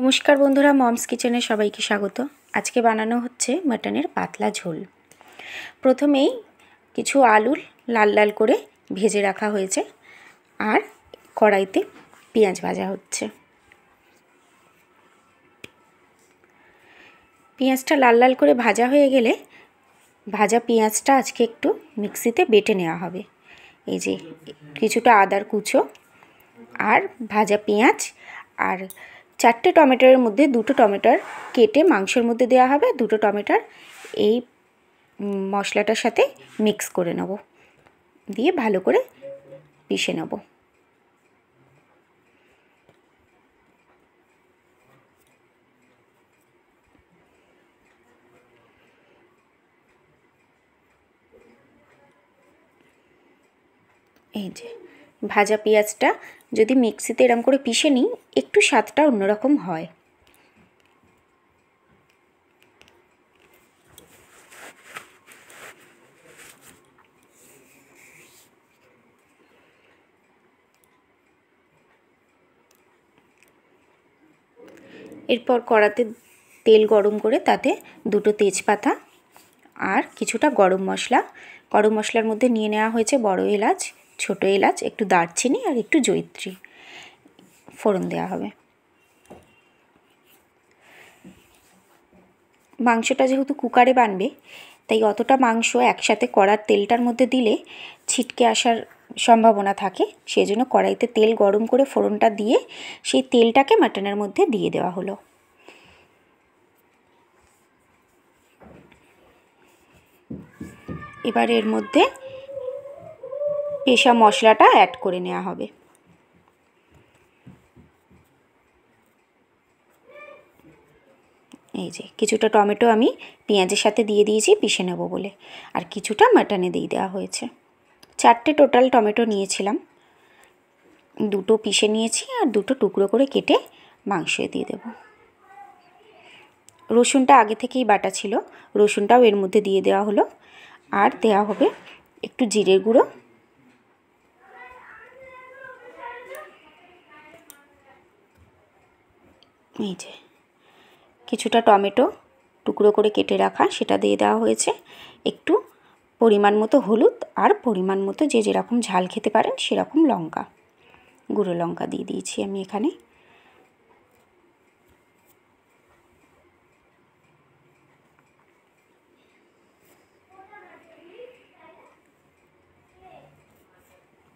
নমস্কার বন্ধুরা মমস কিচেনে সবাইকে স্বাগত আজকে বানানো হচ্ছে মাটনের পাতলা ঝোল প্রথমেই কিছু আলু লাল লাল করে ভেজে রাখা হয়েছে আর কড়াইতে পেঁয়াজ ভাজা হচ্ছে পেঁয়াজটা লাল লাল করে ভাজা হয়ে গেলে ভাজা পেঁয়াজটা আজকে একটু মিক্সিতে বেটে নেওয়া হবে এই যে কিছুটা আদার কুচো আর ভাজা পেঁয়াজ আর চারটে টমেটোর মধ্যে দুটো টমেটোর কেটে মাংসের মধ্যে দেওয়া হবে দুটো টমেটোর এই মশলাটার সাথে মিক্স করে নেব দিয়ে ভালো করে পিষে নেব এই যে ভাজা পেঁয়াজটা যদি মিক্সিতে এরম করে পিষে নিই একটু স্বাদটা অন্যরকম হয় এরপর কড়াতে তেল গরম করে তাতে দুটো তেজপাতা আর কিছুটা গরম মশলা গরম মশলার মধ্যে নিয়ে নেওয়া হয়েছে বড় এলাচ ছোট এলাচ একটু দারচিনি আর একটু জৈত্রী ফোড়ন দেওয়া হবে মাংসটা যেহেতু কুকারে বানবে তাই অতটা মাংস একসাথে কড়ার তেলটার মধ্যে দিলে ছিটকে আসার সম্ভাবনা থাকে সেই জন্য কড়াইতে তেল গরম করে ফোড়নটা দিয়ে সেই তেলটাকে মাটনের মধ্যে দিয়ে দেওয়া হলো এবার এর মধ্যে পেশা মশলাটা অ্যাড করে নেওয়া হবে এই যে কিছুটা টমেটো আমি পেঁয়াজের সাথে দিয়ে দিয়েছি পিষে নেব বলে আর কিছুটা মাটনে দিয়ে দেওয়া হয়েছে চারটে টোটাল টমেটো নিয়েছিলাম দুটো পিষে নিয়েছি আর দুটো টুকরো করে কেটে মাংসে দিয়ে দেব রসুনটা আগে থেকেই বাটা ছিল রসুনটাও এর মধ্যে দিয়ে দেওয়া হলো আর দেওয়া হবে একটু জিরের গুঁড়ো এই যে কিছুটা টমেটো টুকরো করে কেটে রাখা সেটা দিয়ে দেওয়া হয়েছে একটু পরিমাণ মতো হলুদ আর পরিমাণ মতো যে যেরকম ঝাল খেতে পারেন সেরকম লঙ্কা গুঁড়ো লঙ্কা দিয়ে দিয়েছি আমি এখানে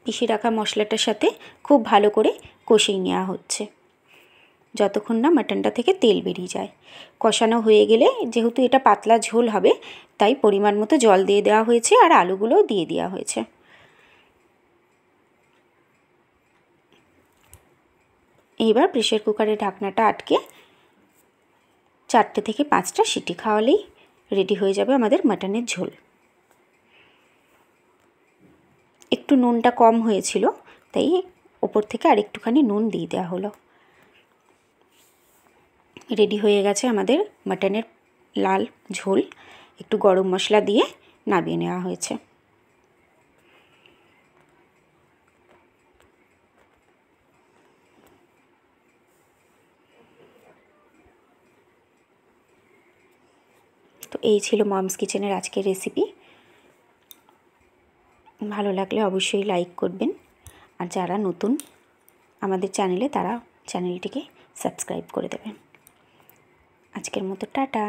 পিষে রাখা মশলাটার সাথে খুব ভালো করে কষিয়ে নেওয়া হচ্ছে যতক্ষণ না মাটনটা থেকে তেল বেরিয়ে যায় কষানো হয়ে গেলে যেহেতু এটা পাতলা ঝোল হবে তাই পরিমাণ মতো জল দিয়ে দেওয়া হয়েছে আর আলুগুলোও দিয়ে দেওয়া হয়েছে এইবার প্রেশার কুকারের ঢাকনাটা আটকে চারটে থেকে পাঁচটা সিটি খাওয়ালেই রেডি হয়ে যাবে আমাদের মাটনের ঝোল একটু নুনটা কম হয়েছিল তাই ওপর থেকে আর একটুখানি নুন দিয়ে দেওয়া হলো রেডি হয়ে গেছে আমাদের মাটনের লাল ঝোল একটু গরম মশলা দিয়ে নাবিয়ে নেওয়া হয়েছে তো এই ছিল মমস কিচেনের আজকের রেসিপি ভালো লাগলে অবশ্যই লাইক করবেন আর যারা নতুন আমাদের চ্যানেলে তারা চ্যানেলটিকে সাবস্ক্রাইব করে দেবেন আজকের মতো টাটা